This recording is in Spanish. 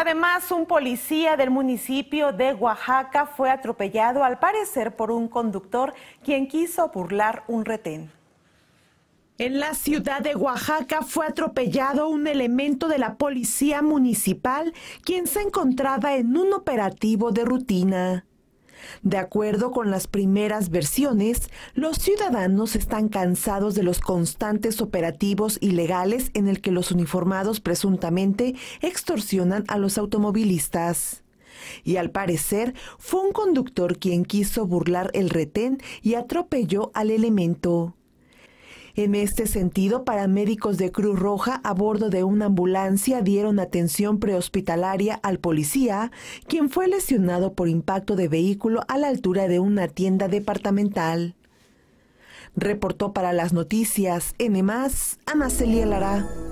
Además, un policía del municipio de Oaxaca fue atropellado al parecer por un conductor quien quiso burlar un retén. En la ciudad de Oaxaca fue atropellado un elemento de la policía municipal quien se encontraba en un operativo de rutina. De acuerdo con las primeras versiones, los ciudadanos están cansados de los constantes operativos ilegales en el que los uniformados presuntamente extorsionan a los automovilistas. Y al parecer fue un conductor quien quiso burlar el retén y atropelló al elemento. En este sentido, paramédicos de Cruz Roja a bordo de una ambulancia dieron atención prehospitalaria al policía, quien fue lesionado por impacto de vehículo a la altura de una tienda departamental. Reportó para las noticias N+, Ana Lara.